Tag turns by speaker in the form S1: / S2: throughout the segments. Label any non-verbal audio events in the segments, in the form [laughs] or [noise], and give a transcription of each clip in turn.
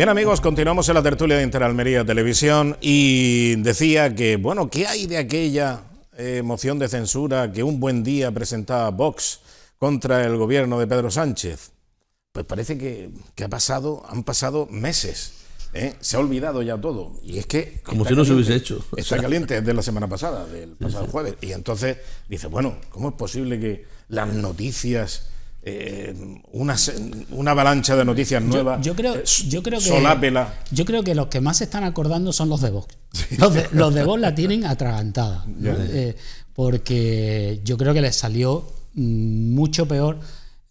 S1: Bien amigos, continuamos en la tertulia de Interalmería Televisión y decía que, bueno, ¿qué hay de aquella eh, moción de censura que un buen día presentaba Vox contra el gobierno de Pedro Sánchez? Pues parece que, ha pasado, han pasado meses. ¿eh? Se ha olvidado ya todo. Y es que. Como si no se hubiese hecho. Está caliente de la semana pasada, del pasado jueves. Y entonces dice, bueno, ¿cómo es posible que las noticias eh, una, una, avalancha de noticias nuevas. Yo, creo, yo creo que
S2: yo creo que los que más se están acordando son los de Vox. [laughs] Los de, Vox la tienen atragantada, eh, porque yo creo que les salió mm, mucho peor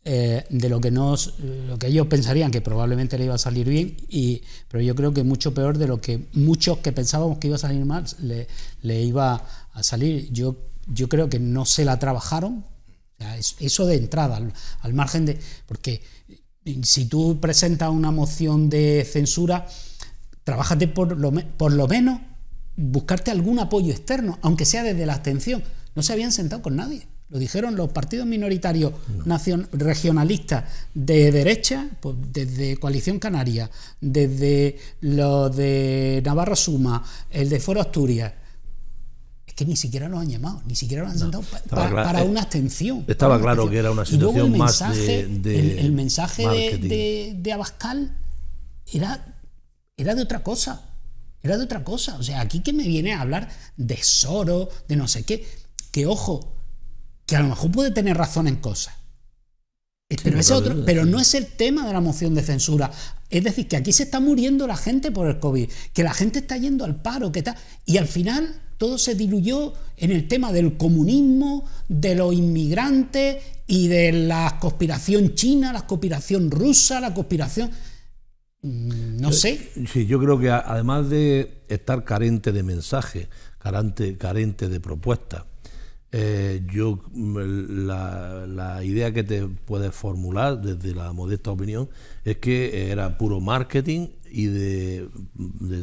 S2: eh, de lo que nos, lo que ellos pensarían que probablemente le iba a salir bien, y, pero yo creo que mucho peor de lo que muchos que pensábamos que iba a salir mal le, le iba a salir. Yo, yo creo que no se la trabajaron eso de entrada, al, margen de... Porque eh, si tú presentas una moción de censura, trabájate por lo, por lo menos buscarte algún apoyo externo, aunque sea desde la abstención. No se habían sentado con nadie. Lo dijeron los partidos minoritarios regionalistas de derecha, pues, desde Coalición Canaria, desde los de Navarra Suma, el de Foro Asturias, que ni siquiera nos han llamado, ni siquiera lo han sentado eh, para una atención. Estaba claro que era una situación más de, el, mensaje de, Abascal era, era de otra cosa. Era de otra cosa. O sea, aquí que me viene a hablar de Soro, de no sé qué. Que ojo, que a lo mejor puede tener razón en cosas. Pero, otro, pero no es el tema de la moción de censura. Es decir, que aquí se está muriendo la gente por el COVID, que la gente está yendo al paro, que está. Y al final todo se diluyó en el tema del comunismo, de los inmigrantes y de la conspiración china, la conspiración rusa, la conspiración.
S3: Mm, no sé. Sí, yo creo que además de estar carente de mensaje, carente, carente de propuestas, eh, yo mm, la, idea que te puedes formular desde la modesta opinión es que era puro marketing y de,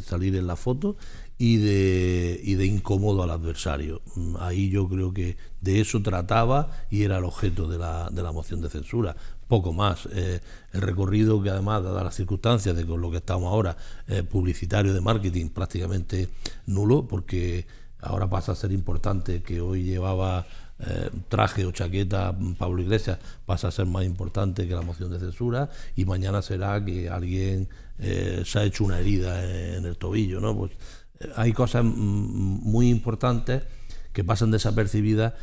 S3: salir en la foto y de, y de incomodo al adversario. Mm, ahí yo creo que de eso trataba y era el objeto de la, de la moción de censura. Poco más. Eh, el recorrido que además, dadas las circunstancias de con lo que estamos ahora, eh, publicitario de marketing prácticamente nulo, porque ahora pasa a ser importante, que hoy llevaba eh, traje o chaqueta mm, Pablo Iglesias, pasa a ser más importante que la moción de censura y mañana será que alguien eh, se ha hecho una herida en el tobillo. ¿no? Pues, eh, hay cosas mm, mm, muy importantes que pasan desapercibidas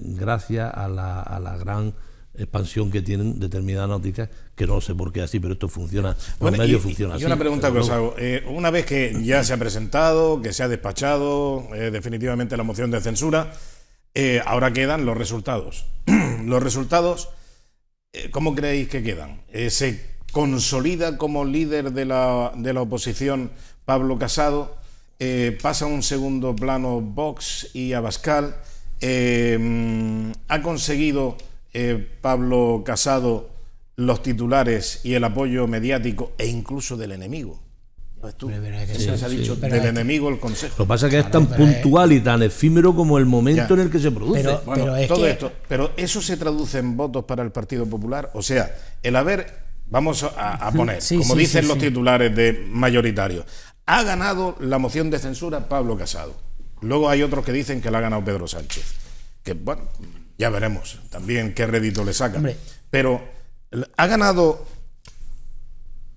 S3: gracias a la, a la gran expansión que tienen determinadas noticias, que no sé por qué así, pero esto funciona, bueno, funciona Y una pregunta que os hago,
S1: eh, una vez que ya se ha presentado, que se ha despachado eh, definitivamente la moción de censura, eh, ahora quedan los resultados. [clears throat] los resultados, ¿cómo creéis que quedan? ¿Se consolida como líder de la, oposición Pablo Casado? ¿Pasa un segundo plano Vox y Abascal? Mm, ¿Ha conseguido eh, Pablo Casado, los titulares y el apoyo mediático e incluso del enemigo.
S3: del enemigo
S1: el consejo. Lo que pasa es que es tan puntual
S3: y tan efímero como el momento en el que se produce. Pero, todo
S1: esto, pero eso se traduce en votos para el Partido Popular. O sea, el haber, vamos a, poner, como dicen los titulares de mayoritario, ha ganado la moción de censura Pablo Casado. Luego hay otros que dicen que la ha ganado Pedro Sánchez. Que bueno, ya veremos también qué rédito le saca. Pero eh, ha ganado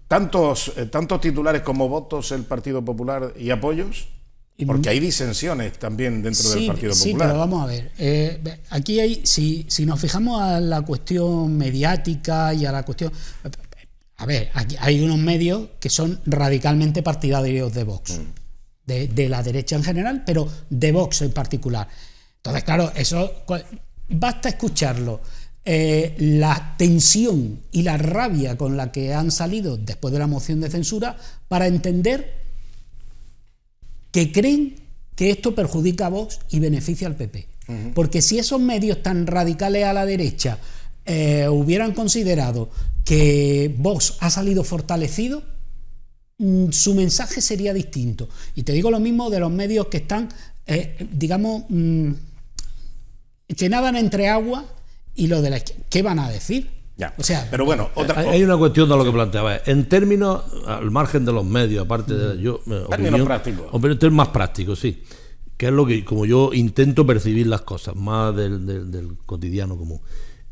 S1: tantos, eh, tantos titulares como votos el Partido Popular y apoyos. Porque hay disensiones también dentro del Partido Popular. Sí, pero
S2: vamos a ver. Eh, aquí hay, si, si nos fijamos a la cuestión mediática y a la cuestión. A ver, aquí hay unos medios que son radicalmente partidarios de Vox. Mm. De, de, la derecha en general, pero de Vox en particular. Entonces, claro, eso Basta escucharlo. Eh, la tensión y la rabia con la que han salido después de la moción de censura para entender que creen que esto perjudica a Vox y beneficia al PP. Porque si esos medios tan radicales a la derecha eh, hubieran considerado que Vox ha salido fortalecido, mm, su mensaje sería distinto. Y te digo lo mismo de los medios que están, eh, digamos... Mm, que nadan entre agua y lo de la izquierda. ¿Qué van a decir?
S1: Ya. O sea, pero
S3: bueno, eh, otra hay, una cuestión de lo que planteaba. En términos, al margen de los medios, aparte de yo, términos prácticos. más práctico, sí. Que es lo que, como yo intento percibir las cosas, más del, cotidiano común.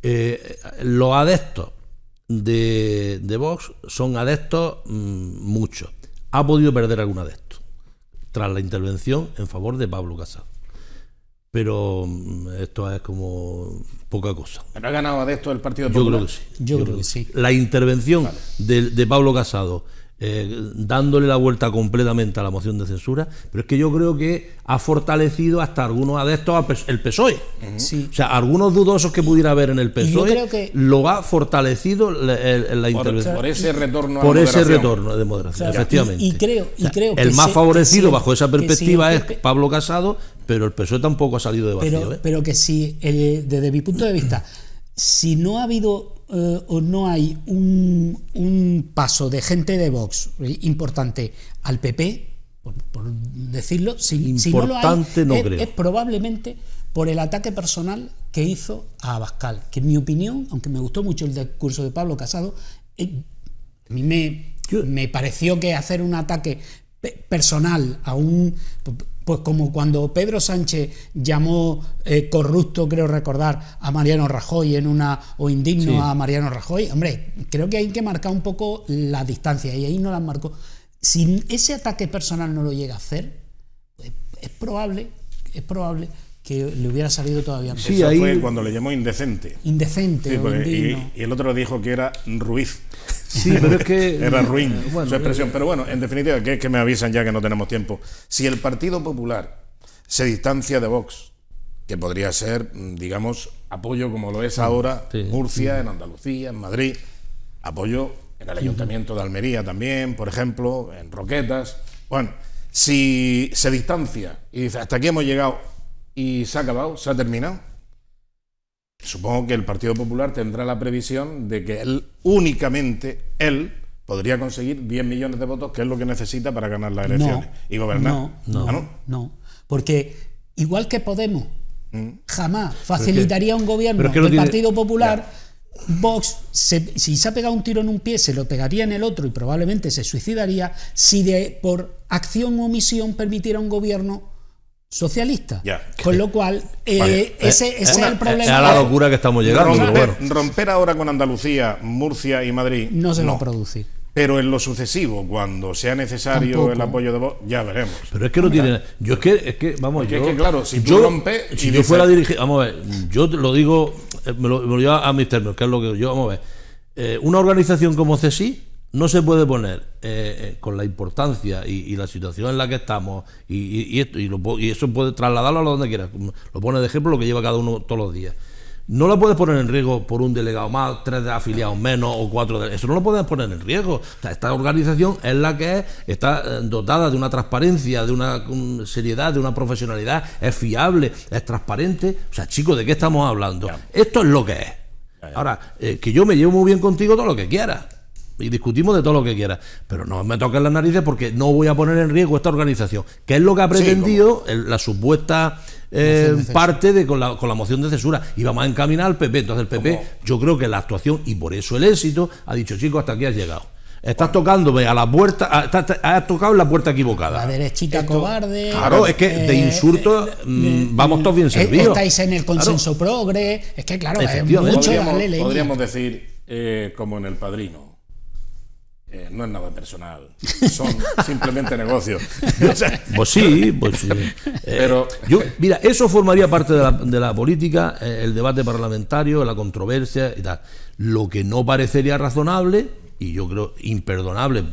S3: Eh, los adeptos de, Vox son adeptos mm, muchos. Ha podido perder algún adepto tras la intervención en favor de Pablo Casado pero mm, esto es como poca cosa.
S1: ¿Pero ha ganado de esto el Partido Popular? Yo creo que sí. Yo, creo, que, sí. La
S3: intervención de Pablo Casado eh, dándole la vuelta completamente a la moción de censura, pero es que yo creo que ha fortalecido hasta algunos adeptos al PSOE. O sea, algunos dudosos que pudiera haber en el PSOE lo ha fortalecido la, intervención. Por ese retorno Por ese retorno de moderación, efectivamente. Y, creo, y creo El más favorecido bajo esa perspectiva es Pablo Casado, pero el PSOE tampoco ha salido de vacío.
S2: ¿eh? Pero, que si, desde mi punto de vista, si no ha habido eh, o no hay un, paso de gente de Vox importante al PP, por, decirlo, si, no hay, es, probablemente por el ataque personal que hizo a Abascal, que en mi opinión, aunque me gustó mucho el discurso de Pablo Casado, eh, a mí me, me pareció que hacer un ataque personal a un pues como cuando Pedro Sánchez llamó eh, corrupto, creo recordar, a Mariano Rajoy en una o indigno a Mariano Rajoy, hombre, creo que hay que marcar un poco la distancia y ahí no las marcó. Si ese ataque personal no lo llega a hacer, pues es probable, es probable que le hubiera salido todavía Sí, fue
S1: cuando le llamó indecente. Indecente. y, el otro dijo que era Ruiz. Sí, pero es que. [laughs] Era ruin eh, su expresión. Eh, pero bueno, en definitiva, que, que me avisan ya que no tenemos tiempo. Si el Partido Popular se distancia de Vox, que podría ser, mm, digamos, apoyo como lo es ahora en Murcia, en Andalucía, en Madrid, apoyo en el Ayuntamiento de Almería también, por ejemplo, en Roquetas. Bueno, si se distancia y dice, hasta aquí hemos llegado y se ha acabado, se ha terminado Supongo que el Partido Popular tendrá la previsión de que él, únicamente él, podría conseguir 10 millones de votos, que es lo que necesita para ganar las elecciones y gobernar. No, ah, no,
S2: no, Porque igual que Podemos, mm. jamás facilitaría un gobierno El Partido Popular. Vox, si se ha pegado un tiro en un pie, se lo pegaría en el otro y probablemente se suicidaría si de, por acción o omisión permitiera un gobierno socialista. Con lo cual, eh,
S1: ese, eh, es el problema. Es la locura que estamos llegando. Romper, ahora con Andalucía, Murcia y Madrid. No se va a producir. Pero en lo sucesivo, cuando sea necesario el apoyo de vos, ya veremos. Pero es que no tiene.
S3: Yo es que, es que vamos, yo. Es que, claro, si yo, Si fuera dirigido, Vamos a ver, yo lo digo, eh, me lo, llevo a mis términos, que es lo que yo. Vamos a ver. una organización como CESI no se puede poner eh, eh, con la importancia y, la situación en la que estamos y, y, eso puede trasladarlo a donde quiera, lo pone de ejemplo lo que lleva cada uno todos los días no la puedes poner en riesgo por un delegado más, tres afiliados menos o cuatro. De... Eso no lo puedes poner en riesgo. esta organización es la que está eh, dotada de una transparencia, de una seriedad, de una profesionalidad, es fiable, es transparente. O sea, chicos, ¿de qué estamos hablando? Esto es lo que es. Ahora, que yo me llevo muy bien contigo todo lo que quieras y discutimos de todo lo que quieras, pero no me toques las narices porque no voy a poner en riesgo esta organización, que es lo que ha pretendido la supuesta eh, parte de, con, la, con la moción de cesura Y vamos a encaminar al PP. Entonces el PP, yo creo que la actuación, y por eso el éxito, ha dicho, chicos, hasta aquí has llegado. Estás tocando tocándome a la puerta, has tocado la puerta equivocada. La
S2: derechita cobarde. Claro, es que de eh,
S3: insultos eh, mm, vamos todos bien servidos.
S2: Estáis en el consenso progre, es que claro, mucho podríamos
S1: decir como en el padrino eh, no es nada personal, son [laughs] simplemente negocios. [laughs]
S3: pues sí, pues sí. Eh, Pero yo, mira, eso formaría parte de la, política, eh, el debate parlamentario, la controversia y tal. Lo que no parecería razonable, y yo creo imperdonable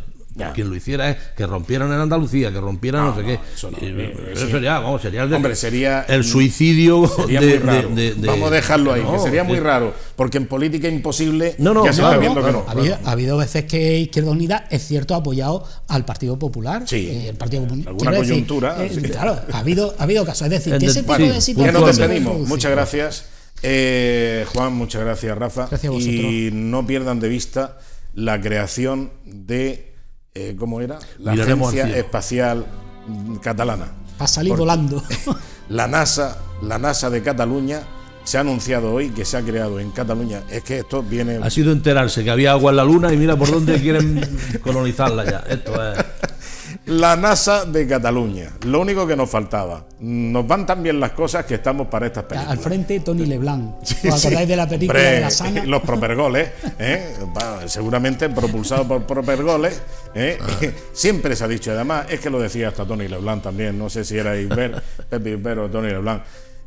S3: quien lo hiciera es que rompieran en Andalucía, que rompieran no, sé qué. Eso, sería, vamos, sería el, Hombre, sería, el suicidio Vamos a dejarlo ahí, que sería muy raro,
S1: porque en política imposible no, no, ya se está viendo que no.
S2: Ha habido, veces que Izquierda Unida, es cierto, ha apoyado al Partido Popular. Sí. Eh, el Partido Popular. Alguna coyuntura. Eh, claro, ha habido, ha habido casos. Es decir, que ese tipo de situaciones. nos despedimos. Muchas
S1: gracias. Eh, Juan, muchas gracias, Rafa. Gracias a y no pierdan de vista la creación de eh, ¿cómo era? La Agencia Espacial Catalana.
S2: Para salir volando.
S1: [laughs] La NASA, la NASA de Cataluña se ha anunciado hoy que se ha creado en Cataluña. Es que esto viene. Ha sido
S3: enterarse que había agua en la luna y mira por dónde [laughs] quieren colonizarla ya.
S1: Esto es. La NASA de Cataluña. Lo único que nos faltaba. Nos van tan bien las cosas que estamos para estas
S2: películas. Al frente, Tony Leblanc. [laughs] de la película de la
S1: [laughs] Los propergoles. goles. ¿eh? seguramente propulsados por propergoles. ¿eh? Ah. goles. [laughs] Siempre se ha dicho, además, es que lo decía hasta Tony Leblanc también. No sé si era Iber, Pepe Tony Leblanc.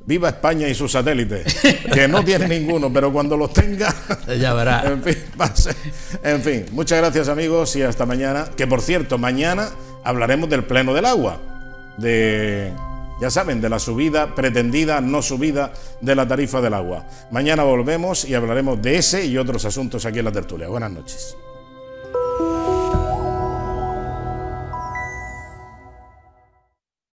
S1: Viva España y sus satélites, que no tiene ninguno, pero cuando los tenga, ya verá. En fin, pase. En fin, muchas gracias amigos y hasta mañana. Que por cierto, mañana hablaremos del pleno del agua, de, ya saben, de la subida pretendida, no subida de la tarifa del agua. Mañana volvemos y hablaremos de ese y otros asuntos aquí en la tertulia. Buenas noches.